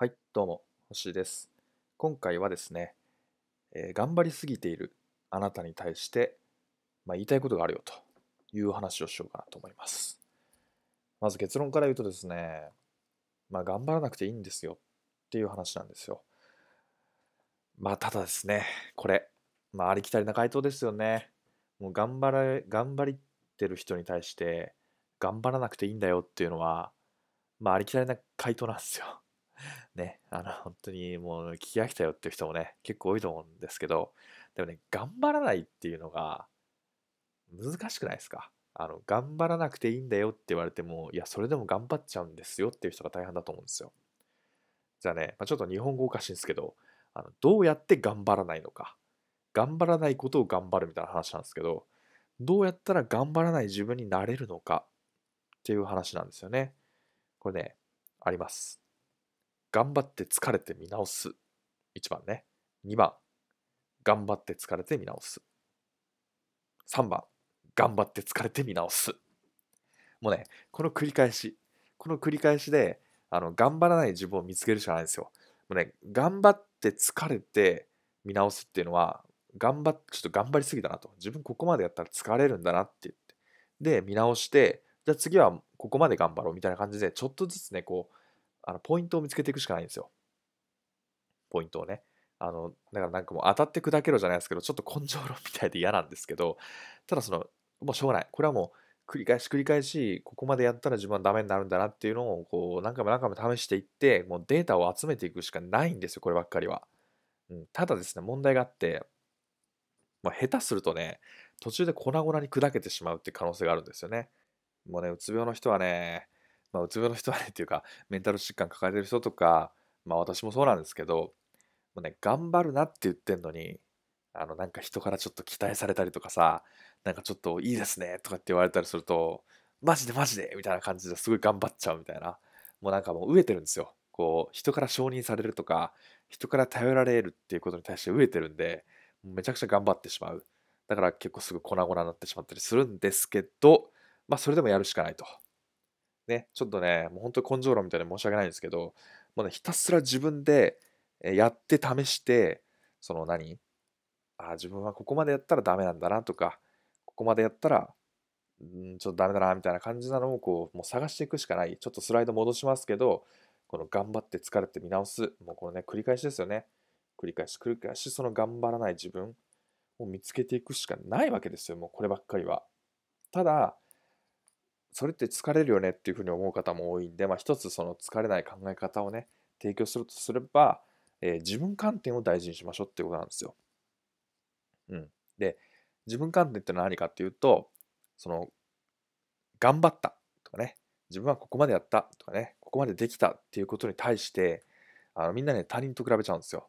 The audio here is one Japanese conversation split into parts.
はい、どうも、星です。今回はですね、えー、頑張りすぎているあなたに対して、まあ、言いたいことがあるよという話をしようかなと思います。まず結論から言うとですね、まあ、頑張らなくていいんですよっていう話なんですよ。まあ、ただですね、これ、まあ、ありきたりな回答ですよね。もう頑張れ、頑張ってる人に対して、頑張らなくていいんだよっていうのは、まあ、ありきたりな回答なんですよ。ね、あの、本当にもう聞き飽きたよっていう人もね、結構多いと思うんですけど、でもね、頑張らないっていうのが難しくないですかあの、頑張らなくていいんだよって言われても、いや、それでも頑張っちゃうんですよっていう人が大半だと思うんですよ。じゃあね、まあ、ちょっと日本語おかしいんですけど、あのどうやって頑張らないのか。頑張らないことを頑張るみたいな話なんですけど、どうやったら頑張らない自分になれるのかっていう話なんですよね。これね、あります。頑張って疲れて見直す。1番ね。2番、頑張って疲れて見直す。3番、頑張って疲れて見直す。もうね、この繰り返し、この繰り返しで、あの、頑張らない自分を見つけるしかないんですよ。もうね、頑張って疲れて見直すっていうのは、頑張っ、ちょっと頑張りすぎだなと。自分ここまでやったら疲れるんだなって言って。で、見直して、じゃあ次はここまで頑張ろうみたいな感じで、ちょっとずつね、こう、あのポイントを見つけていくしかないんですよ。ポイントをね。あのだからなんかもう当たって砕けろじゃないですけどちょっと根性論みたいで嫌なんですけどただそのもうしょうがないこれはもう繰り返し繰り返しここまでやったら自分はダメになるんだなっていうのをこう何回も何回も試していってもうデータを集めていくしかないんですよこればっかりは、うん、ただですね問題があって、まあ、下手するとね途中で粉々に砕けてしまうって可能性があるんですよねもうねうつ病の人はねまあ、うつ病の人はねっていうか、メンタル疾患抱えてる人とか、まあ私もそうなんですけど、もうね、頑張るなって言ってんのに、あの、なんか人からちょっと期待されたりとかさ、なんかちょっといいですねとかって言われたりすると、マジでマジでみたいな感じですごい頑張っちゃうみたいな。もうなんかもう飢えてるんですよ。こう、人から承認されるとか、人から頼られるっていうことに対して飢えてるんで、めちゃくちゃ頑張ってしまう。だから結構すぐ粉々になってしまったりするんですけど、まあそれでもやるしかないと。ね、ちょっとね、もう本当根性論みたいで申し訳ないんですけど、もうね、ひたすら自分でやって試して、その何あ、自分はここまでやったらダメなんだなとか、ここまでやったら、んちょっとダメだなみたいな感じなのをこう、もう探していくしかない。ちょっとスライド戻しますけど、この頑張って疲れて見直す。もうこのね、繰り返しですよね。繰り返し繰り返し、その頑張らない自分を見つけていくしかないわけですよ。もうこればっかりは。ただ、それって疲れるよねっていうふうに思う方も多いんで、まあ、一つその疲れない考え方をね提供するとすれば、えー、自分観点を大事にしましょうっていうことなんですよ。うん、で自分観点って何かっていうとその頑張ったとかね自分はここまでやったとかねここまでできたっていうことに対してあのみんなね他人と比べちゃうんですよ。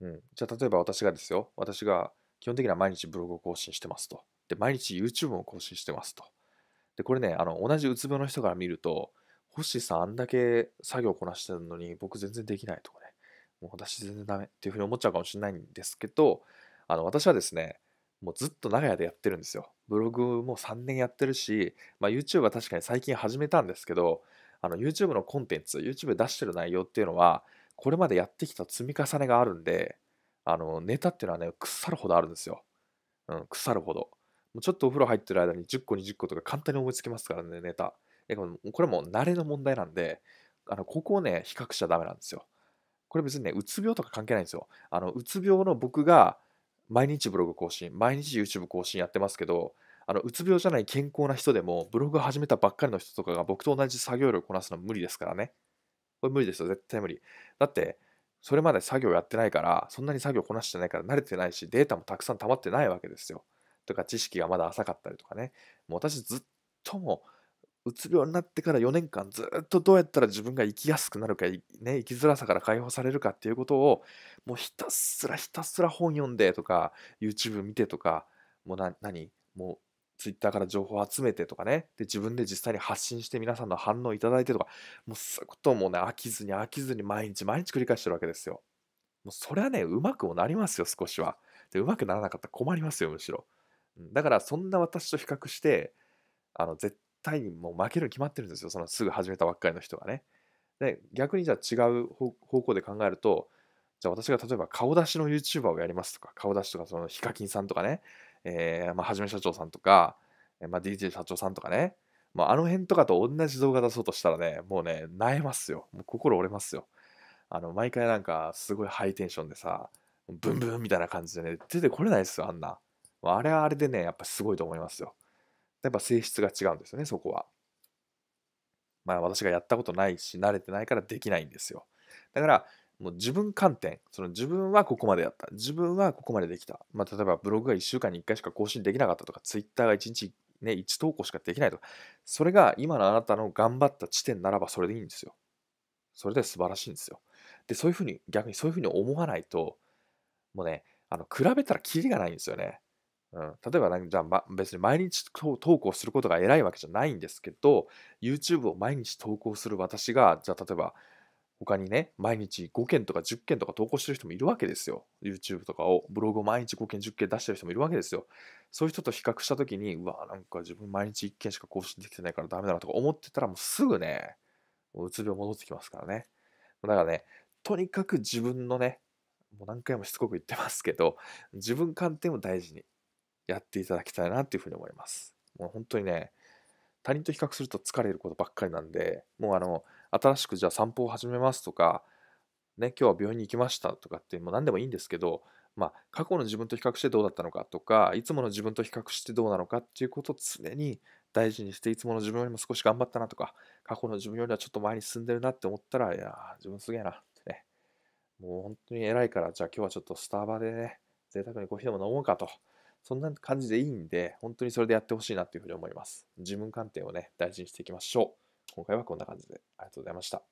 うん、じゃあ例えば私がですよ私が基本的には毎日ブログを更新してますと。で毎日 YouTube も更新してますと。で、これね、あの、同じうつ病の人から見ると、星さんあんだけ作業こなしてるのに、僕全然できないとかね、もう私全然ダメっていうふうに思っちゃうかもしれないんですけど、あの、私はですね、もうずっと長屋でやってるんですよ。ブログも3年やってるし、まあ、YouTube は確かに最近始めたんですけど、あの YouTube のコンテンツ、YouTube 出してる内容っていうのは、これまでやってきた積み重ねがあるんで、あのネタっていうのはね、腐るほどあるんですよ。うん、腐るほど。もうちょっとお風呂入ってる間に10個20個とか簡単に思いつきますからね、ネタ。えこれも慣れの問題なんで、あのここをね、比較しちゃダメなんですよ。これ別にね、うつ病とか関係ないんですよ。あのうつ病の僕が毎日ブログ更新、毎日 YouTube 更新やってますけど、あのうつ病じゃない健康な人でも、ブログ始めたばっかりの人とかが僕と同じ作業量をこなすのは無理ですからね。これ無理ですよ、絶対無理。だって、それまで作業やってないから、そんなに作業こなしてないから慣れてないし、データもたくさん溜まってないわけですよ。とか知識がまだ浅かったりとかねもう私ずっともうつ病になってから4年間ずっとどうやったら自分が生きやすくなるか、ね、生きづらさから解放されるかっていうことをもうひたすらひたすら本読んでとか YouTube 見てとかもうな何もう Twitter から情報を集めてとかねで自分で実際に発信して皆さんの反応をいただいてとかもうそういうことをもうね飽きずに飽きずに毎日毎日繰り返してるわけですよ。もうそれはねうまくもなりますよ少しは。でうまくならなかったら困りますよむしろ。だからそんな私と比較してあの絶対にもう負けるに決まってるんですよそのすぐ始めたばっかりの人がね。で逆にじゃあ違う方向で考えるとじゃあ私が例えば顔出しの YouTuber をやりますとか顔出しとかそのヒカキンさんとかね、えーまあ、はじめ社長さんとか、まあ、DJ 社長さんとかね、まあ、あの辺とかと同じ動画出そうとしたらねもうねなえますよもう心折れますよあの毎回なんかすごいハイテンションでさブンブンみたいな感じでね出てこれないですよあんな。あれはあれでね、やっぱすごいと思いますよ。やっぱ性質が違うんですよね、そこは。まあ私がやったことないし、慣れてないからできないんですよ。だから、もう自分観点、その自分はここまでやった、自分はここまでできた。まあ、例えばブログが1週間に1回しか更新できなかったとか、Twitter が1日、ね、1投稿しかできないとか、それが今のあなたの頑張った地点ならばそれでいいんですよ。それで素晴らしいんですよ。で、そういうふうに、逆にそういうふうに思わないと、もうね、あの比べたらキリがないんですよね。うん、例えば、じゃあ、ま、別に毎日投稿することが偉いわけじゃないんですけど、YouTube を毎日投稿する私が、じゃあ、例えば、他にね、毎日5件とか10件とか投稿してる人もいるわけですよ。YouTube とかを、ブログを毎日5件、10件出してる人もいるわけですよ。そういう人と比較したときに、うわ、なんか自分毎日1件しか更新できてないからダメだなとか思ってたら、もうすぐね、もううつ病戻ってきますからね。だからね、とにかく自分のね、もう何回もしつこく言ってますけど、自分鑑定も大事に。やっていただきたいなっていうふうに思います。もう本当にね、他人と比較すると疲れることばっかりなんで、もうあの、新しくじゃあ散歩を始めますとか、ね、今日は病院に行きましたとかってもう何でもいいんですけど、まあ、過去の自分と比較してどうだったのかとか、いつもの自分と比較してどうなのかっていうことを常に大事にして、いつもの自分よりも少し頑張ったなとか、過去の自分よりはちょっと前に進んでるなって思ったら、いや自分すげえなってね、もう本当に偉いから、じゃあ今日はちょっとスタバでね、贅沢にコーヒーでも飲もうかと。そんな感じでいいんで、本当にそれでやってほしいなというふうに思います。自分観点をね、大事にしていきましょう。今回はこんな感じでありがとうございました。